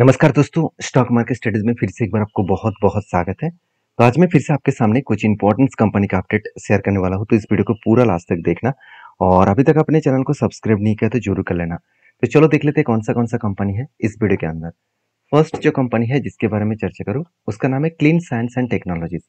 नमस्कार दोस्तों stock market studies में फिर से एक बार आपको बहुत बहुत स्वागत है तो आज मैं फिर से आपके सामने कुछ इंपॉर्टेंट कंपनी का अपडेट शेयर करने वाला हूँ तो इस वीडियो को पूरा लास्ट तक देखना और अभी तक अपने चैनल को सब्सक्राइब नहीं किया तो जरूर कर लेना तो चलो देख लेते हैं कौन सा कौन सा कंपनी है इस वीडियो के अंदर फर्स्ट जो कंपनी है जिसके बारे में चर्चा करूँ उसका नाम है क्लीन साइंस एंड टेक्नोलॉजीज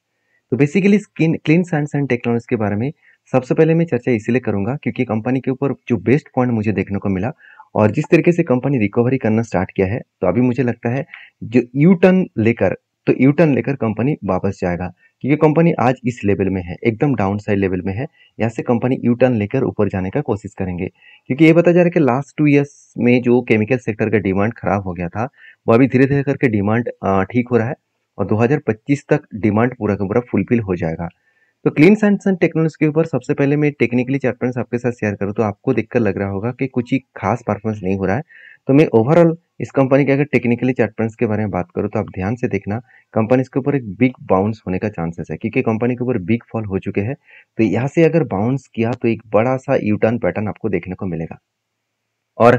तो basically clean science and technology के बारे में सबसे पहले मैं चर्चा इसीलिए करूंगा क्योंकि कंपनी के ऊपर जो बेस्ट पॉइंट मुझे देखने को मिला और जिस तरीके से कंपनी रिकवरी करना स्टार्ट किया है तो अभी मुझे लगता है जो यू टर्न लेकर तो यू टर्न लेकर कंपनी वापस जाएगा क्योंकि कंपनी आज इस लेवल में है एकदम डाउन साइड लेवल में है यहाँ से कंपनी यू टर्न लेकर ऊपर जाने का कोशिश करेंगे क्योंकि ये बताया जा रहा है कि लास्ट टू ईयर्स में जो केमिकल सेक्टर का डिमांड खराब हो गया था वो अभी धीरे धीरे करके डिमांड ठीक हो रहा है और 2025 तक डिमांड पूरा का पूरा फुलफिल हो जाएगा तो क्लीन साइंस एंड टेक्नोलॉजी के ऊपर सबसे पहले मैं टेक्निकली चैप्टर्स आपके साथ शेयर करूँ तो आपको देखकर लग रहा होगा कि कुछ ही खास परफॉर्मेंस नहीं हो रहा है तो मैं ओवरऑल इस कंपनी के अगर टेक्निकली चैप्टर्स के बारे में बात करूँ तो आप ध्यान से देखना कंपनी के ऊपर एक बिग बाउंस होने का चांसेस है क्योंकि कंपनी के ऊपर बिग फॉल हो चुके हैं तो यहाँ से अगर बाउंस किया तो एक बड़ा सा यूटर्न पैटर्न आपको देखने को मिलेगा और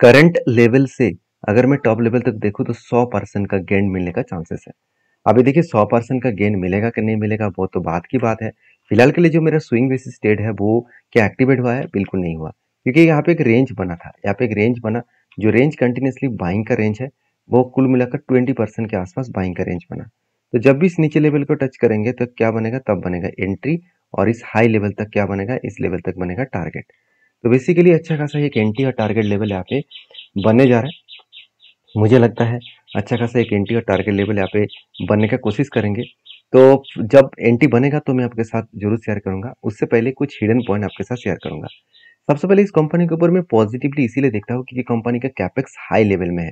करंट लेवल से अगर मैं टॉप लेवल तक देखूँ तो सौ परसेंट का गेंद मिलने का चांसेस है अभी देखिए सौ परसेंट का गेन मिलेगा कि नहीं मिलेगा वो तो बात की बात है फिलहाल के लिए जो मेरा स्विंग बेसिस स्टेट है वो क्या एक्टिवेट हुआ है बिल्कुल नहीं हुआ क्योंकि यहाँ पे एक रेंज बना था यहाँ पे एक रेंज बना जो रेंज कंटिन्यूसली बाइंग का रेंज है वो कुल मिलाकर ट्वेंटी परसेंट के आसपास बाइंग का रेंज बना तो जब भी इस नीचे लेवल को टच करेंगे तो क्या बनेगा तब बनेगा एंट्री और इस हाई लेवल तक क्या बनेगा इस लेवल तक बनेगा टारगेट तो बेसिकली अच्छा खासा एक एंट्री और टारगेट लेवल यहाँ पे बनने जा रहा है मुझे लगता है अच्छा खासा एक एंटी और टारगेट लेवल यहाँ पे बनने का कोशिश करेंगे तो जब एंटी बनेगा तो मैं आपके साथ जरूर शेयर करूंगा उससे पहले कुछ हिडन पॉइंट आपके साथ शेयर करूंगा सबसे पहले इस कंपनी के ऊपर मैं पॉजिटिवली इसीलिए देखता हूँ क्योंकि कंपनी का कैपेक्स हाई लेवल में है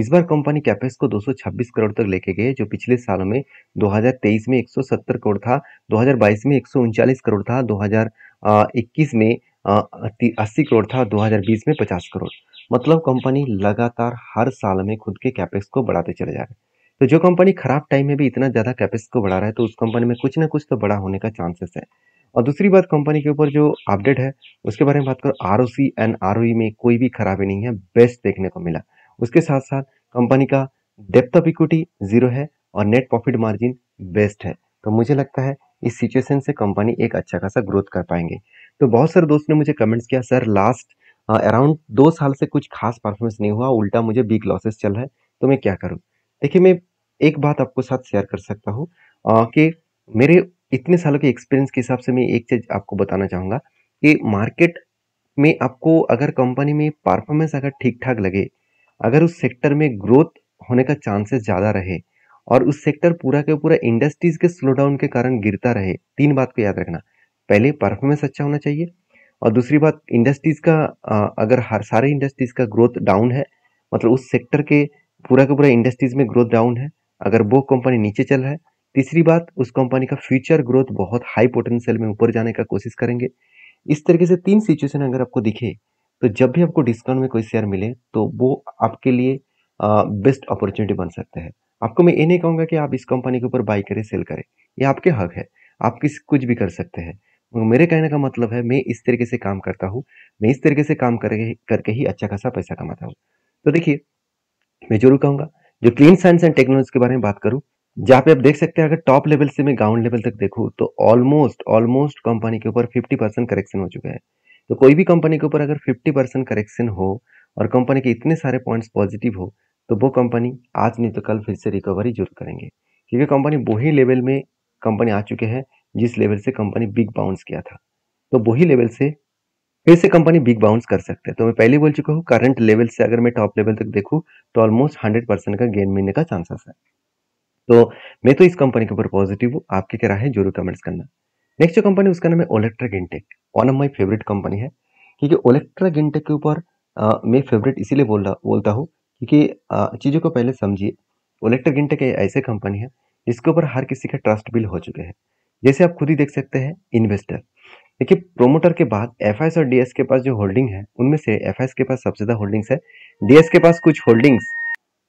इस बार कंपनी कैपेक्स को 226 करोड़ तक लेके गए जो पिछले सालों में 2023 में 170 करोड़ था 2022 में एक करोड़ था 2021 में अस्सी करोड़ था 2020 में 50 करोड़ मतलब कंपनी लगातार हर साल में खुद के कैपेक्स को बढ़ाते चले जा रहे हैं तो जो कंपनी खराब टाइम में भी इतना ज़्यादा कैपेक्स को बढ़ा रहा है तो उस कंपनी में कुछ ना कुछ तो बड़ा होने का चांसेस है और दूसरी बात कंपनी के ऊपर जो अपडेट है उसके बारे में बात करो आर एंड आर में कोई भी खराबी नहीं है बेस्ट देखने को मिला उसके साथ साथ कंपनी का डेप्थ ऑफ इक्विटी जीरो है और नेट प्रॉफिट मार्जिन बेस्ट है तो मुझे लगता है इस सिचुएशन से कंपनी एक अच्छा खासा ग्रोथ कर पाएंगे तो बहुत सारे दोस्त ने मुझे कमेंट्स किया सर लास्ट अराउंड हाँ, दो साल से कुछ खास परफॉर्मेंस नहीं हुआ उल्टा मुझे बिग लॉसेस चल रहा है तो मैं क्या करूँ देखिए मैं एक बात आपको साथ शेयर कर सकता हूँ कि मेरे इतने सालों के एक्सपीरियंस के हिसाब से मैं एक चीज़ आपको बताना चाहूँगा कि मार्केट में आपको अगर कंपनी में परफॉर्मेंस अगर ठीक ठाक लगे अगर उस सेक्टर में ग्रोथ होने का चांसेस ज़्यादा रहे और उस सेक्टर पूरा के पूरा इंडस्ट्रीज के स्लो डाउन के कारण गिरता रहे तीन बात को याद रखना पहले परफॉर्मेंस अच्छा होना चाहिए और दूसरी बात इंडस्ट्रीज़ का अगर हर सारे इंडस्ट्रीज़ का ग्रोथ डाउन है मतलब उस सेक्टर के पूरा का पूरा इंडस्ट्रीज़ में ग्रोथ डाउन है अगर वो कंपनी नीचे चल रहा है तीसरी बात उस कंपनी का फ्यूचर ग्रोथ बहुत हाई पोटेंशियल में ऊपर जाने का कोशिश करेंगे इस तरीके से तीन सिचुएशन अगर आपको दिखे तो जब भी आपको डिस्काउंट में कोई शेयर मिले तो वो आपके लिए बेस्ट अपॉर्चुनिटी बन सकता है आपको मैं ये नहीं कहूँगा कि आप इस कंपनी के ऊपर बाई करें सेल करें ये आपके हक है आप किस कुछ भी कर सकते हैं मेरे कहने का मतलब है मैं इस तरीके से काम करता हूँ मैं इस तरीके से काम करके करके ही अच्छा खासा पैसा कमाता हूँ तो देखिए मैं जरूर कहूंगा जो क्लीन साइंस एंड टेक्नोलॉजी के बारे में बात करूँ जहाँ पे आप देख सकते हैं अगर टॉप लेवल से मैं ग्राउंड लेवल तक देखूँ तो ऑलमोस्ट ऑलमोस्ट कंपनी के ऊपर फिफ्टी परसेंट करेक्शन हो चुका है तो कोई भी कंपनी के ऊपर अगर फिफ्टी परसेंट करेक्शन हो और कंपनी के इतने सारे पॉइंट्स पॉजिटिव हो तो वो कंपनी आज नहीं तो कल फिर से रिकवरी जरूर करेंगे क्योंकि कंपनी वही लेवल में कंपनी आ चुके हैं जिस लेवल से कंपनी बिग बाउंस किया था तो वही लेवल से फिर से कंपनी बिग बाउंस कर सकते हैं तो मैं पहले बोल चुका हूँ करंट लेवल से अगर मैं टॉप लेवल तक देखूँ तो ऑलमोस्ट हंड्रेड परसेंट का गेन मिलने का चांसेस है तो मैं तो इस कंपनी के ऊपर पॉजिटिव हूँ आपकी क्या है जरूर कमेंट्स करना नेक्स्ट जो कंपनी उसका नाम है Olectra Greentech one of my favourite company है क्योंकि ओलेक्ट्रा गिनटेक के ऊपर मैं फेवरेट इसीलिए बोल रहा बोलता हूँ क्योंकि चीज़ों को पहले समझिए ओलेक्ट्रा गिनटेक ऐसे कंपनी है जिसके ऊपर हर किसी का ट्रस्ट बिल हो चुके हैं जैसे आप खुद ही देख सकते हैं इन्वेस्टर देखिए प्रोमोटर के बाद एफ और डीएस के पास जो होल्डिंग है उनमें से एफ के पास सबसे ज्यादा होल्डिंग्स है डीएस के पास कुछ होल्डिंग्स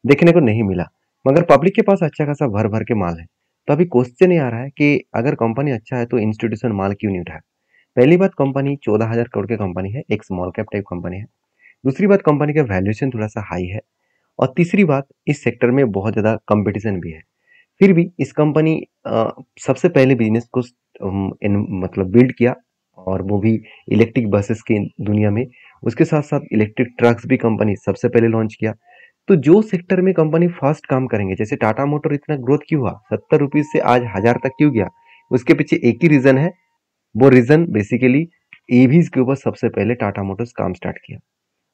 देखने को नहीं मिला मगर पब्लिक के पास अच्छा खासा भर भर के माल है तो अभी क्वेश्चन ये आ रहा है कि अगर कंपनी अच्छा है तो इंस्टीट्यूशन माल क्यों नहीं उठाया पहली बात कंपनी चौदह हजार करोड़ की कंपनी है एक स्मॉल कैप टाइप कंपनी है दूसरी बात कंपनी का वैल्यूएशन थोड़ा सा हाई है और तीसरी बात इस सेक्टर में बहुत ज़्यादा कंपटीशन भी है फिर भी इस कंपनी सबसे पहले बिजनेस को इन, मतलब बिल्ड किया और वो भी इलेक्ट्रिक बसेस की दुनिया में उसके साथ साथ इलेक्ट्रिक ट्रक्स भी कंपनी सबसे पहले लॉन्च किया तो जो सेक्टर में कंपनी फास्ट काम करेंगे जैसे टाटा मोटर इतना ग्रोथ क्यों हुआ सत्तर रुपीज से आज हजार तक क्यों गया उसके पीछे एक ही रीजन है वो रीजन बेसिकली एवीज के ऊपर सबसे पहले टाटा मोटर्स काम स्टार्ट किया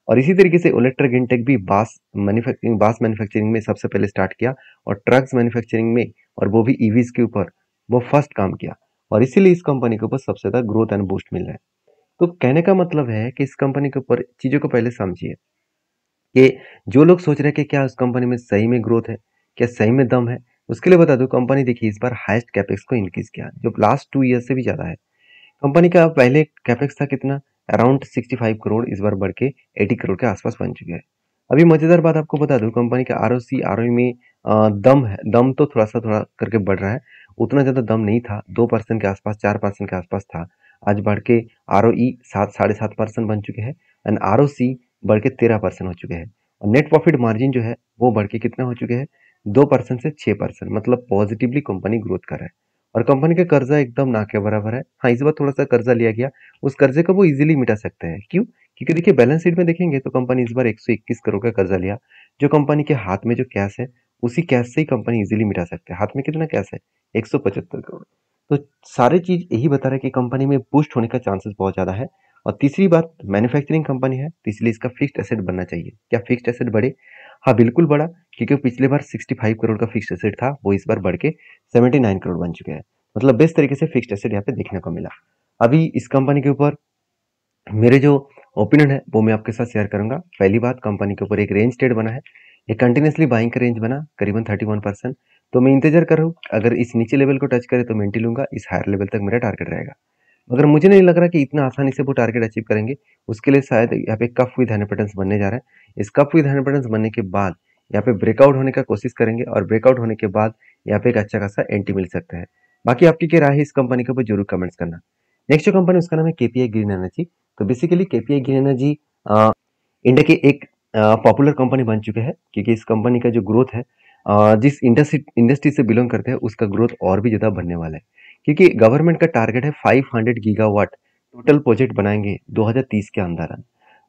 और इसी तरीके से इलेक्ट्रिक इनटेक भी बास मैन्युफैक्चरिंग बास मैन्युफैक्चरिंग में सबसे पहले स्टार्ट किया और ट्रक्स मैन्युफैक्चरिंग में और वो भी ईवीज e के ऊपर वो फर्स्ट काम किया और इसीलिए इस कंपनी के ऊपर सबसे ज़्यादा ग्रोथ एंड बूस्ट मिल रहा है तो कहने का मतलब है कि इस कंपनी के ऊपर चीज़ों को पहले समझिए कि जो लोग सोच रहे हैं कि क्या उस कंपनी में सही में ग्रोथ है क्या सही में दम है उसके लिए बता दो कंपनी देखिए इस बार हाइस्ट कैपेक्स को इंक्रीज किया जो लास्ट टू ईयर से भी ज़्यादा है कंपनी का पहले कैपेक्स था कितना अराउंड 65 करोड़ इस बार बढ़ के 80 करोड़ के आसपास बन चुके हैं अभी मज़ेदार बात आपको बता दूं कंपनी का R O C R O में दम है दम तो थोड़ा सा थोड़ा करके बढ़ रहा है उतना ज़्यादा दम नहीं था दो परसेंट के आसपास चार परसेंट के आसपास था आज बढ़ के आर ओ ई सात साढ़े सात परसेंट बन चुके हैं एंड आर ओ सी बढ़ के तेरह परसेंट हो चुके हैं और नेट प्रॉफिट मार्जिन जो है वो बढ़ के कितना हो चुके हैं दो परसेंट से छः परसेंट मतलब पॉजिटिवली कंपनी ग्रोथ कर रहा है और कंपनी का कर्जा एकदम ना के बराबर है हाँ इस बार थोड़ा सा कर्जा लिया गया उस कर्जे को वो इजीली मिटा सकते हैं क्यों क्योंकि देखिए बैलेंस शीट में देखेंगे तो कंपनी इस बार 121 करोड़ का कर्जा लिया जो कंपनी के हाथ में जो कैश है उसी कैश से ही कंपनी इजीली मिटा सकते हैं हाथ में कितना कैश है एक करोड़ तो सारी चीज़ यही बता रहे की कि कंपनी में बूस्ट होने का चांसेस बहुत ज़्यादा है और तीसरी बात मैन्युफैक्चरिंग कंपनी है तो इसलिए इसका फिक्स्ड एसेट बनना चाहिए क्या फिक्स्ड एसेट बढ़े हाँ बिल्कुल बढ़ा क्योंकि पिछले बार 65 करोड़ का फिक्स्ड एसेट था वो इस बार बढ़ के 79 करोड़ बन चुके हैं मतलब बेस्ट तरीके से फिक्स्ड एसेट यहाँ पे देखने को मिला अभी इस कंपनी के ऊपर मेरे जो ओपिनियन है वो मैं आपके साथ शेयर करूंगा पहली बात कंपनी के ऊपर एक रेंज ट्रेड बना है एक कंटिन्यूसली बाइंग का रेंज बना करीबन थर्टी वन परसेंट तो मैं इंतजार कर रहा हूँ अगर इस नीचे लेवल को टच करे तो मैं लूंगा इस हायर लेवल तक मेरा टारगेट रहेगा मगर मुझे नहीं लग रहा कि इतना आसानी से वो टारगेट अचीव करेंगे उसके लिए शायद यहाँ पे कफ विद हंड्रेड बनने जा रहा है इस कफ विद हंड्रेड बनने के बाद यहाँ पे ब्रेकआउट होने का कोशिश करेंगे और ब्रेकआउट होने के बाद यहाँ पे एक अच्छा खासा एंट्री मिल सकता है बाकी आपकी क्या राय है इस कंपनी के ऊपर जरूर कमेंट्स करना नेक्स्ट जो कंपनी उसका नाम है केपीआई ग्रीन एनर्जी तो बेसिकली केपीआई ग्रीन एनर्जी इंडिया के एक पॉपुलर कंपनी बन चुके हैं क्योंकि इस कंपनी का जो ग्रोथ है जिस इंडस्ट्री इंडस्ट्री से बिलोंग करते हैं उसका ग्रोथ और भी ज़्यादा बनने वाला है क्योंकि गवर्नमेंट का टारगेट है 500 गीगावाट टोटल प्रोजेक्ट बनाएंगे 2030 के अंदर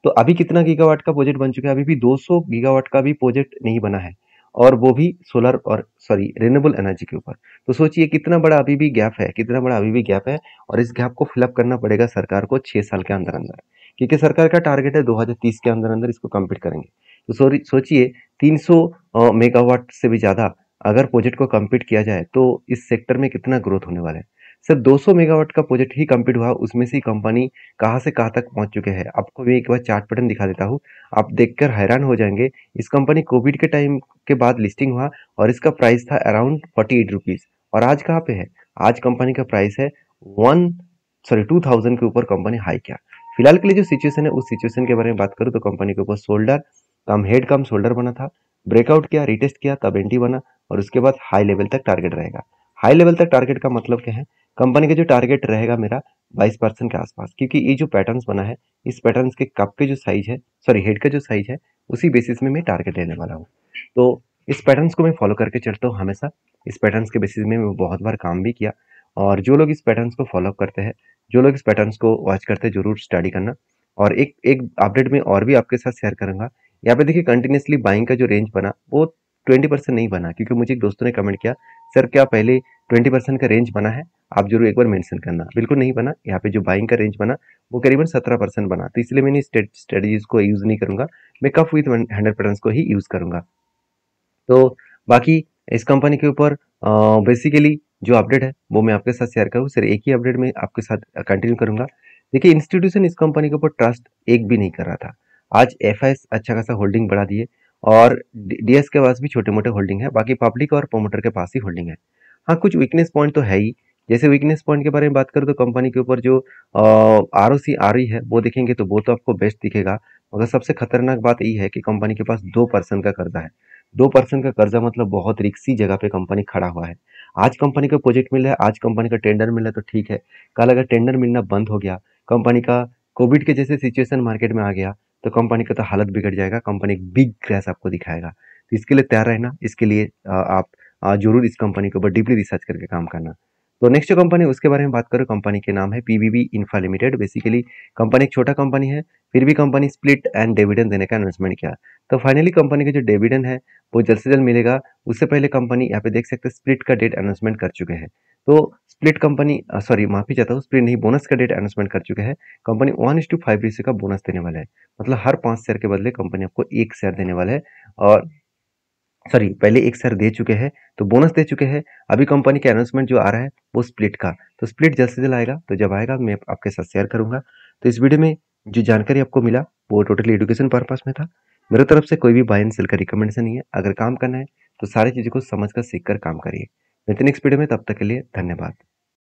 तो अभी कितना गीगावाट का प्रोजेक्ट बन चुका है अभी भी 200 गीगावाट का भी प्रोजेक्ट नहीं बना है और वो भी सोलर और सॉरी रिन्यूएबल एनर्जी के ऊपर तो सोचिए कितना बड़ा अभी भी गैप है कितना बड़ा अभी भी गैप है और इस गैप को फिलअप करना पड़ेगा सरकार को छः साल के अंदर अंदर क्योंकि सरकार का टारगेट है 2030 के अंदर अंदर इसको कंप्लीट करेंगे तो सोचिए 300 मेगावाट से भी ज़्यादा अगर प्रोजेक्ट को कम्पीट किया जाए तो इस सेक्टर में कितना ग्रोथ होने वाला है सर 200 मेगावाट का प्रोजेक्ट ही कंप्लीट हुआ उसमें से कंपनी कहाँ से कहाँ तक पहुँच चुके हैं आपको मैं एक बार चार्ट पैटर्न दिखा देता हूँ आप देखकर हैरान हो जाएंगे इस कंपनी कोविड के टाइम के बाद लिस्टिंग हुआ और इसका प्राइस था अराउंड फोर्टी एट रुपीज़ और आज कहाँ पे है आज कंपनी का प्राइस है वन सॉरी टू थाउजेंड के ऊपर कंपनी हाई किया फिलहाल के लिए जो सिचुएशन है उस सिचुएशन के बारे में बात करूँ तो कंपनी के ऊपर shoulder cum head cum shoulder बना था ब्रेकआउट किया रिटेस्ट किया तब एंटी बना और उसके बाद हाई लेवल तक टारगेट रहेगा हाई लेवल तक टारगेट का मतलब क्या है कंपनी का जो टारगेट रहेगा मेरा 22 परसेंट के आसपास क्योंकि ये जो पैटर्न्स बना है इस पैटर्न्स के कप के जो साइज है सॉरी हेड का जो साइज है उसी बेसिस में मैं टारगेट लेने वाला हूँ तो इस पैटर्न्स को मैं फॉलो करके चलता हूँ हमेशा इस पैटर्न्स के बेसिस में मैं बहुत बार काम भी किया और जो लोग इस पैटर्न्स को फॉलो करते हैं जो लोग इस पैटर्न्स को वॉच करते हैं जरूर स्टडी करना और एक एक अपडेट में और भी आपके साथ शेयर करूँगा यहाँ पे देखिए कंटिन्यूसली बाइंग का जो रेंज बना वो ट्वेंटी परसेंट नहीं बना क्योंकि मुझे एक दोस्तों ने कमेंट किया सर क्या पहले ट्वेंटी परसेंट का रेंज बना है आप जरूर एक बार मेंशन करना बिल्कुल नहीं बना यहाँ पे जो बाइंग का रेंज बना वो करीबन सत्रह परसेंट बना तो इसलिए मैंने स्ट्रेटजीज को यूज़ नहीं करूँगा मैं कफ विथ हंड्रेड परसेंट को ही यूज़ करूँगा तो बाकी इस कंपनी के ऊपर बेसिकली जो अपडेट है वो मैं आपके साथ शेयर करूँ सर एक ही अपडेट में आपके साथ कंटिन्यू करूँगा देखिए इंस्टीट्यूशन इस कंपनी के ऊपर ट्रस्ट एक भी नहीं कर रहा था आज एफ अच्छा खासा होल्डिंग बढ़ा दिए और डीएस के पास भी छोटे मोटे होल्डिंग है बाकी पब्लिक और प्रोमोटर के पास ही होल्डिंग है हाँ कुछ वीकनेस पॉइंट तो है ही जैसे वीकनेस पॉइंट के बारे में बात करें तो कंपनी के ऊपर जो आर ओ सी आ रही है वो देखेंगे तो वो तो आपको बेस्ट दिखेगा मगर सबसे खतरनाक बात यही है कि कंपनी के पास दो परसेंट का कर्जा है दो परसेंट का कर्जा मतलब बहुत रिक्सी जगह पे कंपनी खड़ा हुआ है आज कंपनी का प्रोजेक्ट मिला है आज कंपनी का टेंडर मिला है तो ठीक है कल अगर टेंडर मिलना बंद हो गया कंपनी का कोविड के जैसे सिचुएशन मार्केट में आ गया तो कंपनी का तो हालत बिगड़ जाएगा कंपनी एक बिग क्रैश आपको दिखाएगा तो इसके लिए तैयार रहना इसके लिए आप जरूर इस कंपनी के ऊपर डीपली रिसर्च करके काम करना तो नेक्स्ट जो कंपनी उसके बारे में बात करूँ कंपनी के नाम है पीबीबी इंफ्रा लिमिटेड बेसिकली कंपनी एक छोटा कंपनी है फिर भी कंपनी स्प्लिट एंड डिविडेंड देने का अनाउंसमेंट किया तो फाइनली कंपनी का जो डिविडेंड है वो जल्द से जल्द मिलेगा उससे पहले कंपनी यहाँ पे देख सकते हैं स्प्लिट का डेट अनाउंसमेंट कर चुके हैं तो स्प्लिट कंपनी सॉरी माफी चाहता हूँ स्प्लिट नहीं बोनस का डेट अनाउंसमेंट कर चुका है company one is to five ratio का बोनस देने वाला है मतलब हर पांच शेयर के बदले कंपनी आपको एक शेयर देने वाला है और सॉरी पहले एक शेयर दे चुके हैं तो बोनस दे चुके हैं अभी कंपनी का अनाउंसमेंट जो आ रहा है वो स्प्लिट का तो स्प्लिट जल्द से जल्द आएगा तो जब आएगा मैं आपके साथ शेयर करूंगा तो इस वीडियो में जो जानकारी आपको मिला वो टोटली एडुकेशन पर्पज में था मेरे तरफ से कोई भी बाय एंड सेल का रिकमेंडेशन नहीं है अगर काम करना है तो सारी चीज़ों को समझ कर सीख कर काम करिए नितिन स्पीड में तब तक के लिए धन्यवाद